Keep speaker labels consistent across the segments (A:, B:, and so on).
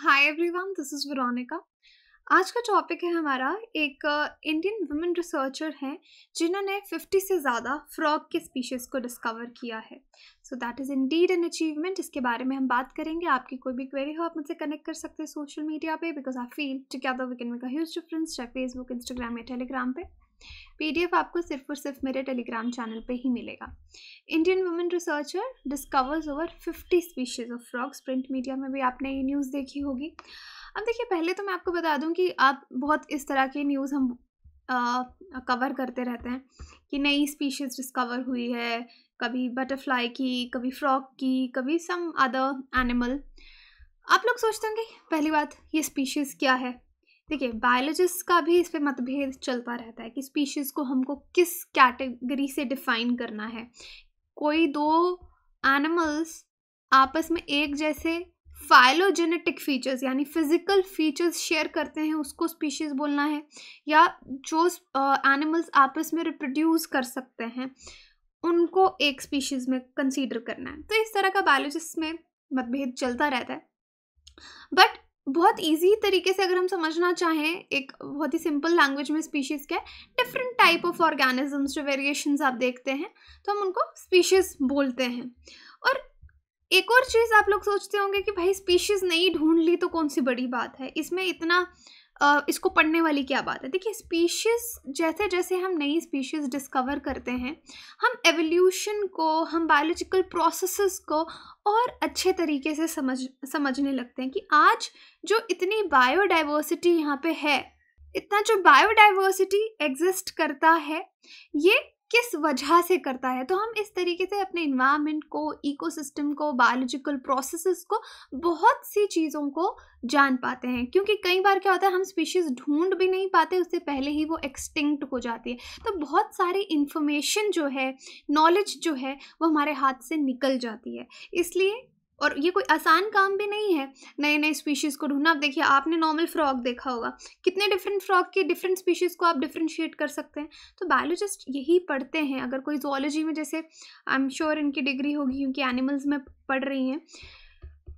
A: hi everyone this is Veronica आज का topic है हमारा एक इंडियन वुमेन रिसर्चर हैं जिन्होंने 50 से ज़्यादा फ्रॉग के स्पीशीज़ को डिस्कवर किया है so that is indeed an achievement इसके बारे में हम बात करेंगे आपकी कोई भी क्वेरी हो आप मुझसे कनेक्ट कर सकते हैं सोशल मीडिया पे because I feel together we can make a huge difference चाहे फेसबुक इंस्टाग्राम या टेलीग्राम पे पीडीएफ आपको सिर्फ और सिर्फ मेरे टेलीग्राम चैनल पे ही मिलेगा Indian women researcher discovers over 50 species of frogs print media में भी आपने ये न्यूज़ देखी होगी अब देखिए पहले तो मैं आपको बता दूं कि आप बहुत इस तरह के न्यूज़ हम कवर करते रहते हैं कि नई स्पीशीज़ डिस्कवर हुई है कभी बटरफ्लाई की कभी फ्रॉग की कभी सम अदर एनिमल आप लोग सोचते होंगे पहली बात ये स्पीशीज़ क्या है देखिए बायोलॉजिस्ट का भी इस पर मतभेद चलता रहता है कि स्पीशीज़ को हमको किस कैटेगरी से डिफाइन करना है कोई दो एनिमल्स आपस में एक जैसे फाइलोजेनेटिक फीचर्स यानी फिजिकल फीचर्स शेयर करते हैं उसको स्पीशीज़ बोलना है या जो एनिमल्स आपस में रिप्रोड्यूस कर सकते हैं उनको एक स्पीशीज़ में कंसीडर करना है तो इस तरह का बायोलॉजिस्ट में मतभेद चलता रहता है बट बहुत इजी तरीके से अगर हम समझना चाहें एक बहुत ही सिंपल लैंग्वेज में स्पीशीज़ के डिफरेंट टाइप ऑफ ऑर्गेनिजम्स जो वेरिएशंस आप देखते हैं तो हम उनको स्पीशीज़ बोलते हैं और एक और चीज़ आप लोग सोचते होंगे कि भाई स्पीशीज़ नहीं ढूंढ ली तो कौन सी बड़ी बात है इसमें इतना इसको पढ़ने वाली क्या बात है देखिए स्पीशीज़ जैसे जैसे हम नई स्पीशीज़ डिस्कवर करते हैं हम एवोल्यूशन को हम बायोलॉजिकल प्रोसेसेस को और अच्छे तरीके से समझ समझने लगते हैं कि आज जो इतनी बायोडाइवर्सिटी यहाँ पे है इतना जो बायोडाइवर्सिटी एग्जिस्ट करता है ये किस वजह से करता है तो हम इस तरीके से अपने इन्वायरमेंट को इकोसिस्टम को बायोलॉजिकल प्रोसेसेस को बहुत सी चीज़ों को जान पाते हैं क्योंकि कई बार क्या होता है हम स्पीशीज़ ढूंढ भी नहीं पाते उससे पहले ही वो एक्सटिंक्ट हो जाती है तो बहुत सारी इन्फॉर्मेशन जो है नॉलेज जो है वो हमारे हाथ से निकल जाती है इसलिए और ये कोई आसान काम भी नहीं है नए नए स्पीशीज़ को ढूंढना आप देखिए आपने नॉर्मल फ्रॉग देखा होगा कितने डिफरेंट फ्रॉग के डिफरेंट स्पीशीज़ को आप डिफ्रेंशिएट कर सकते हैं तो बायोलॉजिस्ट यही पढ़ते हैं अगर कोई जोलॉजी में जैसे आई एम श्योर इनकी डिग्री होगी क्योंकि एनिमल्स में पढ़ रही हैं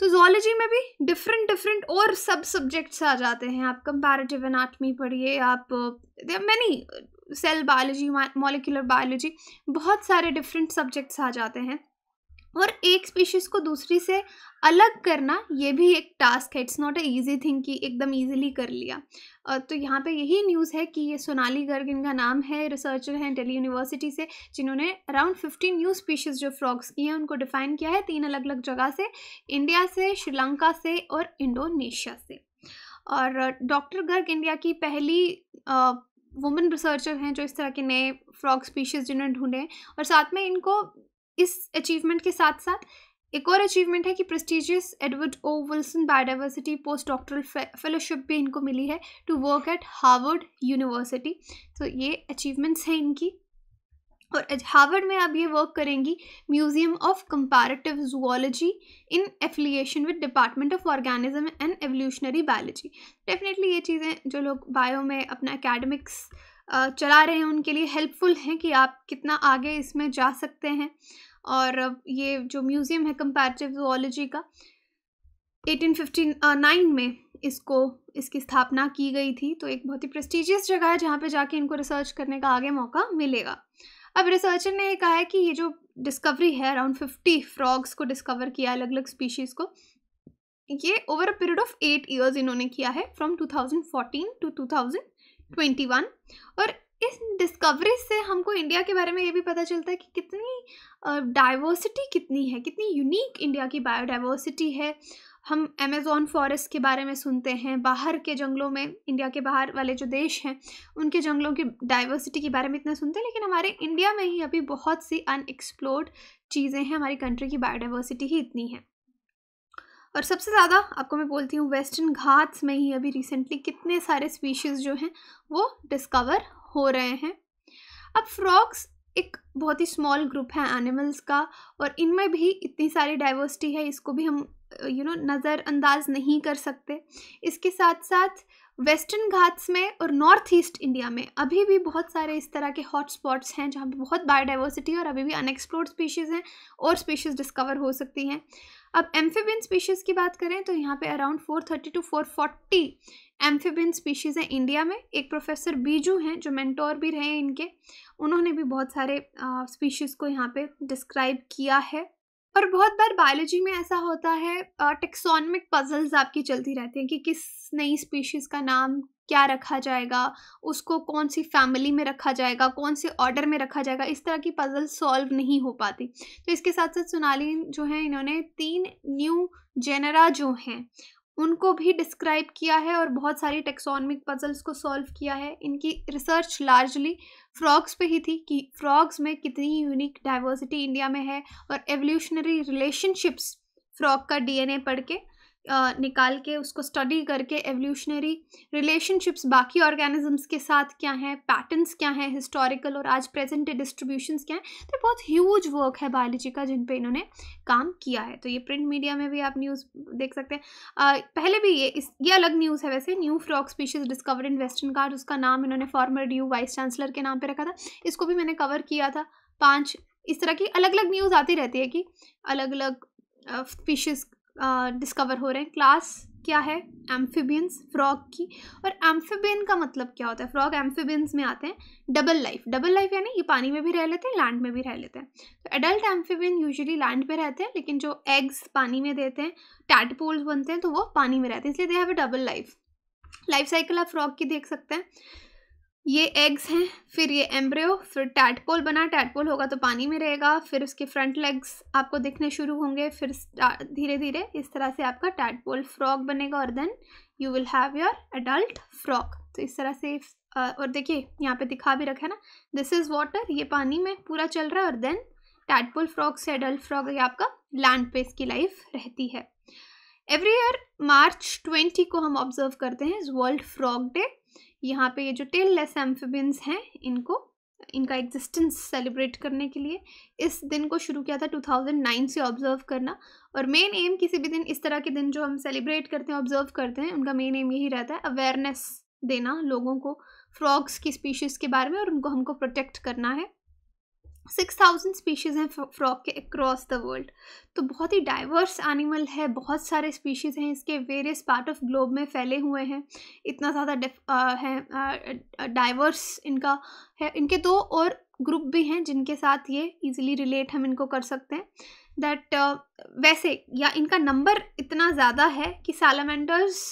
A: तो जोलॉजी में भी डिफरेंट डिफरेंट और सब सब्जेक्ट्स आ जाते हैं आप कंपेरेटिव एनाटमी पढ़िए आप many cell biology molecular biology बहुत सारे डिफरेंट सब्जेक्ट्स आ जाते हैं और एक स्पीशीज़ को दूसरी से अलग करना ये भी एक टास्क है it's not a easy thing कि एकदम ईजिली कर लिया तो यहाँ पे यही न्यूज़ है कि ये सोनाली गर्ग इनका नाम है रिसर्चर हैं दिल्ली यूनिवर्सिटी से जिन्होंने अराउंड फिफ्टीन न्यू स्पीशीज़ जो फ्रॉग्स की हैं उनको डिफ़ाइन किया है तीन अलग अलग जगह से इंडिया से श्रीलंका से और इंडोनेशिया से और डॉक्टर गर्ग इंडिया की पहली आ, वुमेन रिसर्चर हैं जो इस तरह के नए फ्रॉग स्पीशीज़ जिन्होंने ढूंढे और साथ में इनको इस अचीवमेंट के साथ साथ एक और अचीवमेंट है कि prestigious Edward O Wilson biodiversity post doctoral fellowship भी इनको मिली है to work at Harvard University तो ये अचीवमेंट्स हैं इनकी और हार्वर्ड में आप ये वर्क करेंगी museum of comparative zoology in affiliation with department of organism and evolutionary biology definitely ये चीज़ें जो लोग बायो में अपना एकेडमिक्स चला रहे हैं उनके लिए हेल्पफुल हैं कि आप कितना आगे इसमें जा सकते हैं और ये जो म्यूज़ियम है कंपैरेटिव जोलॉजी का 1859 में इसको इसकी स्थापना की गई थी तो एक बहुत ही प्रेस्टिजियस जगह है जहाँ पे जाके इनको रिसर्च करने का आगे मौका मिलेगा अब रिसर्चर ने कहा है कि ये जो डिस्कवरी है अराउंड फिफ्टी फ्रॉग्स को डिस्कवर किया अलग अलग स्पीशीज़ को ये over a period of eight years इन्होंने किया है फ्रॉम 2014 टू 2021 और इस डिस्कवरी से हमको इंडिया के बारे में ये भी पता चलता है कि कितनी डाइवर्सिटी uh, कितनी है कितनी यूनिक इंडिया की बायोडाइवर्सिटी है हम अमेज़ोन फॉरेस्ट के बारे में सुनते हैं बाहर के जंगलों में इंडिया के बाहर वाले जो देश हैं उनके जंगलों की डाइवर्सिटी के बारे में इतना सुनते हैं लेकिन हमारे इंडिया में ही अभी बहुत सी अनएक्सप्लोर्ड चीज़ें हैं हमारी कंट्री की बायोडाइवर्सिटी ही इतनी है और सबसे ज़्यादा आपको मैं बोलती हूँ वेस्टर्न घाट्स में ही अभी रिसेंटली कितने सारे स्पीशीज़ जो हैं वो डिस्कवर हो रहे हैं अब फ्रॉक्स एक बहुत ही स्मॉल ग्रुप है एनिमल्स का और इनमें भी इतनी सारी डाइवर्सिटी है इसको भी हम यू नो नज़रअंदाज नहीं कर सकते इसके साथ साथ वेस्टर्न घाट्स में और नॉर्थ ईस्ट इंडिया में अभी भी बहुत सारे इस तरह के हॉट स्पॉट्स हैं जहाँ पर बहुत बायोडाइवर्सिटी है और अभी भी अनएक्सप्लोर्ड स्पीशीज़ हैं और स्पीशीज़ डिस्कवर हो सकती हैं अब एम्फेबिन स्पीशीज़ की बात करें तो यहाँ पे around 430 two four forty amphibian species हैं इंडिया में एक प्रोफेसर बीजू हैं जो मेंटोर भी रहे हैं इनके उन्होंने भी बहुत सारे स्पीशीज़ को यहाँ पे डिस्क्राइब किया है और बहुत बार बायोलॉजी में ऐसा होता है टेक्सोनमिक पजल्स आपकी चलती रहती हैं कि किस नई स्पीशीज़ का नाम क्या रखा जाएगा उसको कौन सी फैमिली में रखा जाएगा कौन से ऑर्डर में रखा जाएगा इस तरह की पज़ल सॉल्व नहीं हो पाती तो इसके साथ साथ सोनाली जो है इन्होंने तीन न्यू जेनरा जो हैं उनको भी डिस्क्राइब किया है और बहुत सारी टेक्सोनमिक पजल्स को सॉल्व किया है इनकी रिसर्च लार्जली फ्रॉग्स पे ही थी कि फ्रॉग्स में कितनी यूनिक डाइवर्सिटी इंडिया में है और एवोल्यूशनरी रिलेशनशिप्स फ्रॉग का डीएनए पढ़ के निकाल के उसको स्टडी करके एवोल्यूशनरी रिलेशनशिप्स बाकी ऑर्गेनिजम्स के साथ क्या हैं पैटर्न्स क्या हैं हिस्टोरिकल और आज प्रेजेंट डिस्ट्रीब्यूशंस क्या हैं तो बहुत ह्यूज वर्क है बायोलॉजी का जिन पे इन्होंने काम किया है तो ये प्रिंट मीडिया में भी आप न्यूज़ देख सकते हैं पहले भी ये इस ये अलग न्यूज़ है वैसे new frog species discover in western कार्ड उसका नाम इन्होंने फॉर्मर ड्यू वाइस चांसलर के नाम पर रखा था इसको भी मैंने कवर किया था पाँच इस तरह की अलग अलग न्यूज़ आती रहती है कि अलग अलग स्पीशीज़ डिस्कवर हो रहे हैं क्लास क्या है एम्फिबियंस फ्रॉग की और एम्फिबियन का मतलब क्या होता है फ्रॉग एम्फिबियंस में आते हैं डबल लाइफ डबल लाइफ यानी ये पानी में भी रह लेते हैं लैंड में भी रह लेते हैं तो एडल्ट एम्फिबियन यूजुअली लैंड पे रहते हैं लेकिन जो एग्स पानी में देते हैं टैटपोल्स बनते हैं तो वो पानी में रहते हैं इसलिए they have double life life cycle आप फ्रॉग की देख सकते हैं ये एग्स हैं फिर ये एम्ब्रियो फिर टैटपोल बना टैटपोल होगा तो पानी में रहेगा फिर उसके फ्रंट लेग्स आपको दिखने शुरू होंगे फिर धीरे धीरे इस तरह से आपका टैटपोल फ्रॉक बनेगा और then you will have your adult frog तो इस तरह से और देखिए यहाँ पे दिखा भी रखा है ना दिस इज़ वाटर ये पानी में पूरा चल रहा है और देन टैटपोल फ्रॉक से एडल्ट फ्रॉक ये आपका लैंड पे इसकी लाइफ रहती है एवरी ईयर मार्च ट्वेंटी को हम ऑब्जर्व करते हैं वर्ल्ड फ्रॉक डे यहाँ पे ये जो टेल लेस एम्फिबियंस हैं इनको इनका एग्जिस्टेंस सेलिब्रेट करने के लिए इस दिन को शुरू किया था 2009 से ऑब्जर्व करना और मेन एम किसी भी दिन इस तरह के दिन जो हम सेलिब्रेट करते हैं ऑब्जर्व करते हैं उनका मेन एम यही रहता है अवेयरनेस देना लोगों को फ्रॉग्स की स्पीशीज़ के बारे में और उनको हमको प्रोटेक्ट करना है सिक्स थाउजेंड स्पीशीज़ हैं फ्रॉक के अक्रॉस द वर्ल्ड तो बहुत ही डाइवर्स एनिमल है बहुत सारे स्पीशीज़ हैं इसके वेरियस पार्ट ऑफ ग्लोब में फैले हुए हैं इतना ज़्यादा है डाइवर्स इनका है इनके दो और ग्रुप भी हैं जिनके साथ ये इजीली रिलेट हम इनको कर सकते हैं दैट uh, वैसे या इनका नंबर इतना ज़्यादा है कि सालामेंडर्स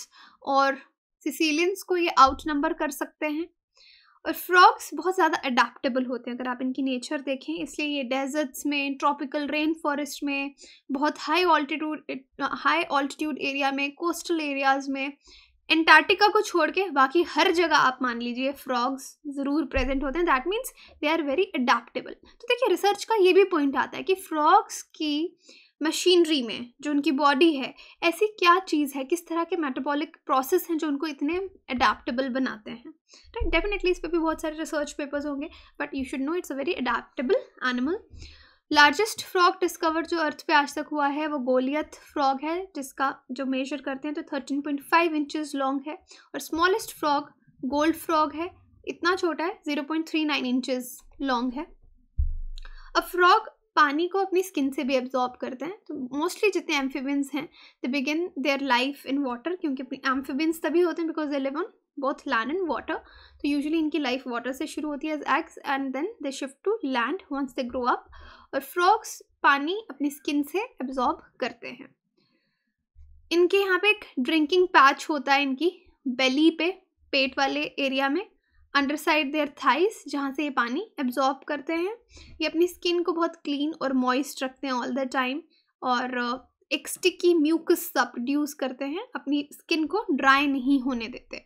A: और सिसिलियंस को ये आउट नंबर कर सकते हैं और फ्रॉक्स बहुत ज़्यादा अडाप्टेबल होते हैं अगर आप इनकी नेचर देखें इसलिए ये डेजर्ट्स में ट्रॉपिकल रेन फॉरेस्ट में बहुत high altitude high altitude area में कोस्टल एरियाज़ में एंटार्क्टिका को छोड़ के बाकी हर जगह आप मान लीजिए फ्रॉग्स ज़रूर प्रेजेंट होते हैं that means they are very adaptable तो देखिए रिसर्च का ये भी पॉइंट आता है कि फ्रॉग्स की मशीनरी में जो उनकी बॉडी है ऐसी क्या चीज़ है किस तरह के मेटाबॉलिक प्रोसेस हैं जो उनको इतने अडेप्टेबल बनाते हैं राइट डेफिनेटली इस पर भी बहुत सारे रिसर्च पेपर्स होंगे but you should know it's a very adaptable animal largest frog discover जो अर्थ पे आज तक हुआ है वो गोलियत फ्रॉग है जिसका जो मेजर करते हैं तो thirteen point five inches long है और स्मॉलेस्ट फ्रॉग गोल्ड फ्रॉग है इतना छोटा है zero point three nine inches long है अ फ्रॉग पानी को अपनी स्किन से भी एब्जॉर्ब करते हैं तो मोस्टली जितने एम्फीबिन्स हैं they begin their life in water क्योंकि एम्फीबिन्स तभी होते हैं because they live on both land and water तो यूजुअली इनकी लाइफ वाटर से शुरू होती है as eggs and then they shift to land once they grow up और फ्रॉक्स पानी अपनी स्किन से एब्जॉर्ब करते हैं इनके यहाँ पे एक ड्रिंकिंग पैच होता है इनकी बेली पे पेट वाले एरिया में अंडर साइड देयर थाइस जहाँ से ये पानी एब्जॉर्ब करते हैं ये अपनी स्किन को बहुत क्लीन और मॉइस्ट रखते हैं ऑल द टाइम और एक स्टिकी म्यूकस सा प्रोड्यूस करते हैं अपनी स्किन को ड्राई नहीं होने देते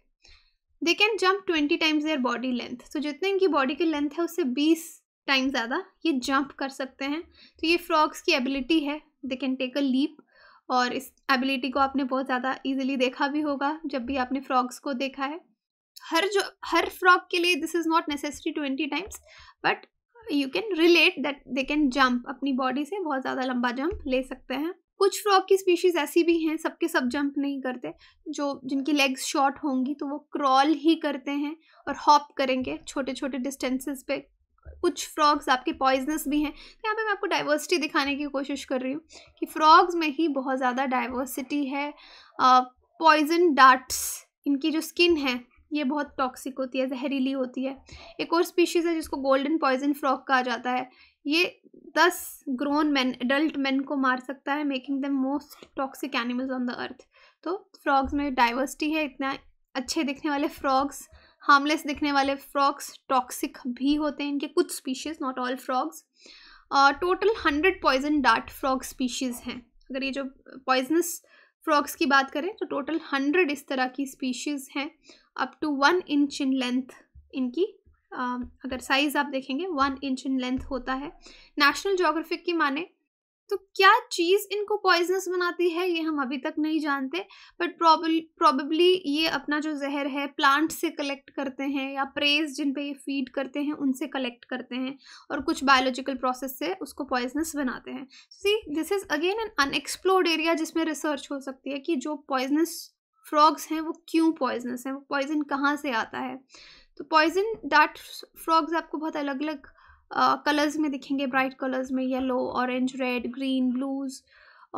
A: they can jump twenty times their body length तो जितने इनकी बॉडी की लेंथ है उससे बीस टाइम ज़्यादा ये जंप कर सकते हैं तो ये फ्रॉग्स की एबिलिटी है they can take a leap और इस एबिलिटी को आपने बहुत ज़्यादा ईजिली देखा भी होगा जब भी आपने फ्रॉग्स को देखा है हर जो हर फ्रॉक के लिए this is not necessary twenty times but you can relate that they can jump अपनी बॉडी से बहुत ज़्यादा लंबा जंप ले सकते हैं कुछ फ्रॉक की स्पीशीज़ ऐसी भी हैं सबके सब जंप नहीं करते जो जिनकी लेग्स शॉर्ट होंगी तो वो क्रॉल ही करते हैं और हॉप करेंगे छोटे छोटे डिस्टेंसेस पे कुछ फ्रॉग्स आपके पॉइजनस भी हैं तो यहाँ पे मैं आपको डाइवर्सिटी दिखाने की कोशिश कर रही हूँ कि फ्रॉग्स में ही बहुत ज़्यादा डाइवर्सिटी है पॉइजन डार्ट्स इनकी जो स्किन है ये बहुत टॉक्सिक होती है जहरीली होती है एक और स्पीशीज़ है जिसको गोल्डन पॉइजन फ्रॉक कहा जाता है ये दस ग्रोन मैन एडल्ट मैन को मार सकता है making the most toxic animals on the earth तो फ्रॉग्स में डाइवर्सिटी है इतना अच्छे दिखने वाले फ्रॉग्स हार्मलेस दिखने वाले फ्रॉग्स टॉक्सिक भी होते हैं इनके कुछ species not all frogs total hundred poison dart frog species हैं अगर ये जो पॉइजनस uh, फ्रॉक्स की बात करें तो टोटल हंड्रेड इस तरह की स्पीशीज़ हैं up to one inch in length इनकी अगर साइज़ आप देखेंगे वन इंच इन लेंथ होता है नेशनल जोग्राफिक की माने तो क्या चीज़ इनको पॉइजनस बनाती है ये हम अभी तक नहीं जानते बट प्रॉबली ये अपना जो जहर है प्लांट से कलेक्ट करते हैं या प्रेज जिन पे ये फीड करते हैं उनसे कलेक्ट करते हैं और कुछ बायोलॉजिकल प्रोसेस से उसको पॉइजनस बनाते हैं see this is again an unexplored area जिसमें रिसर्च हो सकती है कि जो पॉइजनस फ्रॉग्स हैं वो क्यों पॉइजनस हैं वो पॉइजन कहाँ से आता है तो पॉइजन डार्ट फ्रॉग्स आपको बहुत अलग अलग कलर्स uh, में दिखेंगे ब्राइट कलर्स में yellow orange red green blues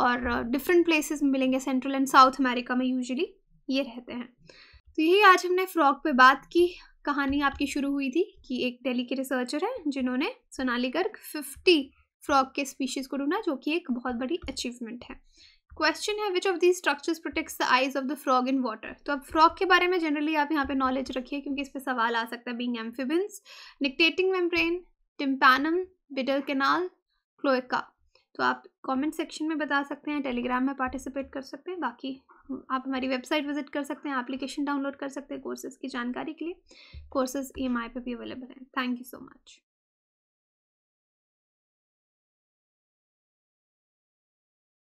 A: और डिफरेंट प्लेसेस में मिलेंगे सेंट्रल एंड साउथ अमेरिका में यूजुअली ये रहते हैं तो यही आज हमने फ्रॉक पे बात की कहानी आपकी शुरू हुई थी कि एक दिल्ली के रिसर्चर हैं जिन्होंने सोनाली गर्ग फिफ्टी फ्रॉक के स्पीशीज़ को ढूंढा जो कि एक बहुत बड़ी अचीवमेंट है क्वेश्चन है which of the structures protects the eyes of the frog in water तो अब फ्रॉग के बारे में जनरली आप यहाँ पे नॉलेज रखिए क्योंकि इस पर सवाल आ सकता है being amphibian nictitating membrane tympanum bidder's canal cloaca तो आप कमेंट सेक्शन में बता सकते हैं टेलीग्राम में पार्टिसिपेट कर सकते हैं बाकी आप हमारी वेबसाइट विजिट कर सकते हैं एप्लीकेशन डाउनलोड कर सकते हैं कोर्सेज़ की जानकारी के लिए कोर्सेज़ ई e पे भी अवेलेबल हैं थैंक यू सो मच